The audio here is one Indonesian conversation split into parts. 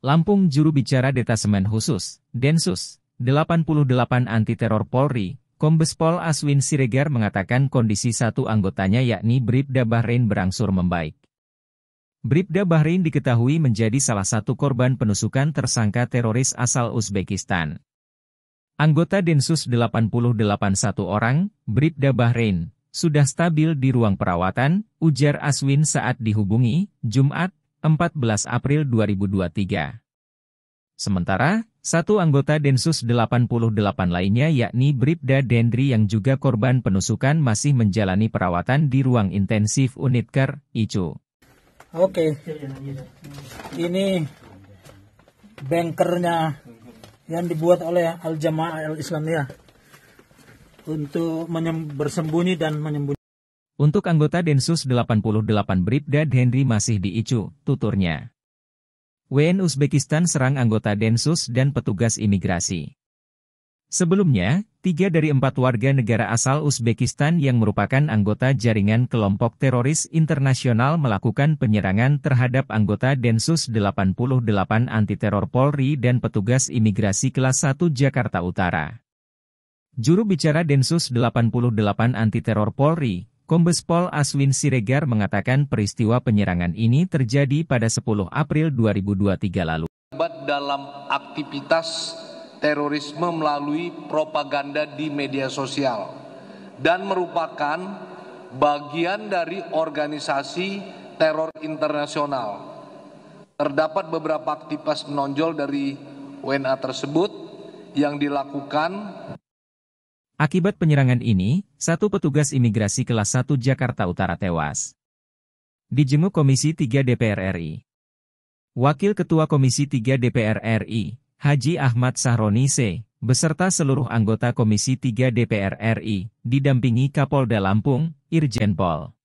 Lampung juru bicara Detasemen Khusus, Densus, 88 Anti Teror Polri, Kombes Pol Aswin Siregar mengatakan kondisi satu anggotanya yakni Bribda Bahrain berangsur membaik. Bribda Bahrain diketahui menjadi salah satu korban penusukan tersangka teroris asal Uzbekistan. Anggota Densus 88 satu orang, Bribda Bahrain, sudah stabil di ruang perawatan, ujar Aswin saat dihubungi, Jumat, 14 April 2023. Sementara, satu anggota Densus 88 lainnya yakni Bribda Dendri yang juga korban penusukan masih menjalani perawatan di ruang intensif unit KER, ICU. Oke, ini bankernya yang dibuat oleh Al-Jamaah Al-Islamiyah untuk bersembunyi dan menyembunyi. Untuk anggota Densus 88 Bribda Henry masih diicu, tuturnya. WN Uzbekistan serang anggota Densus dan petugas imigrasi. Sebelumnya, tiga dari empat warga negara asal Uzbekistan yang merupakan anggota jaringan kelompok teroris internasional melakukan penyerangan terhadap anggota Densus 88 anti teror Polri dan petugas imigrasi kelas 1 Jakarta Utara. Juru bicara Densus 88 anti teror Polri, Kombes Pol Aswin Siregar mengatakan peristiwa penyerangan ini terjadi pada 10 April 2023 lalu. Dalam aktivitas terorisme melalui propaganda di media sosial dan merupakan bagian dari organisasi teror internasional. Terdapat beberapa aktivitas menonjol dari WNA tersebut yang dilakukan. Akibat penyerangan ini, satu petugas imigrasi kelas 1 Jakarta Utara tewas. Dijenguk Komisi 3 DPR RI. Wakil Ketua Komisi 3 DPR RI, Haji Ahmad Sahroni C., beserta seluruh anggota Komisi 3 DPR RI, didampingi Kapolda Lampung, Irjen Pol.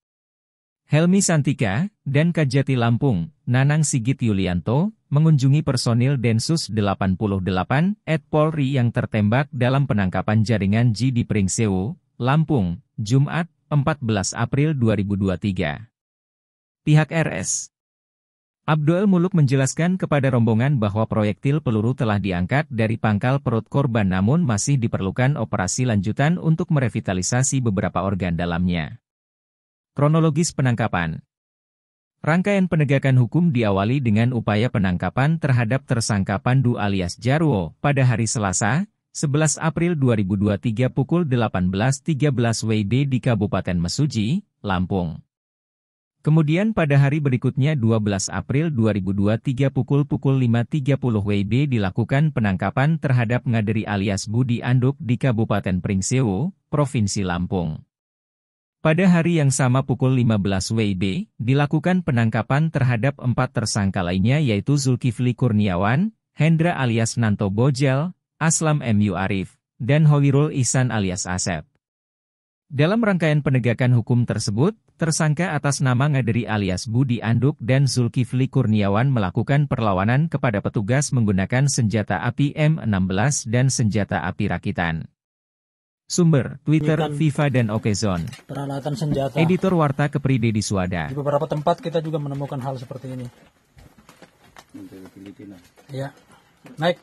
Helmi Santika, dan Kajati Lampung, Nanang Sigit Yulianto, mengunjungi personil Densus 88 Ed Polri yang tertembak dalam penangkapan jaringan G di Pringsewu, Lampung, Jumat, 14 April 2023. Pihak RS Abdul Muluk menjelaskan kepada rombongan bahwa proyektil peluru telah diangkat dari pangkal perut korban namun masih diperlukan operasi lanjutan untuk merevitalisasi beberapa organ dalamnya. Kronologis penangkapan Rangkaian penegakan hukum diawali dengan upaya penangkapan terhadap tersangka Pandu alias Jarwo pada hari Selasa, 11 April 2023 pukul 18.13 WIB di Kabupaten Mesuji, Lampung. Kemudian pada hari berikutnya 12 April 2023 pukul pukul 5.30 WIB dilakukan penangkapan terhadap Ngaderi alias Budi Anduk di Kabupaten Pringsewu, Provinsi Lampung. Pada hari yang sama pukul 15 WIB, dilakukan penangkapan terhadap empat tersangka lainnya yaitu Zulkifli Kurniawan, Hendra alias Nanto Bojel, Aslam MU Arif, dan Hoirul Ihsan alias Asep. Dalam rangkaian penegakan hukum tersebut, tersangka atas nama Ngaderi alias Budi Anduk dan Zulkifli Kurniawan melakukan perlawanan kepada petugas menggunakan senjata api M16 dan senjata api rakitan. Sumber, Twitter, FIFA dan Okezon. Peralatan senjata. Editor Warta Kepri Dedi Suwada. Di beberapa tempat kita juga menemukan hal seperti ini. Filipina. Ya. Naik.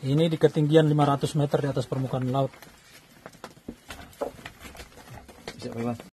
Ini di ketinggian 500 meter di atas permukaan laut. Bisa bebas.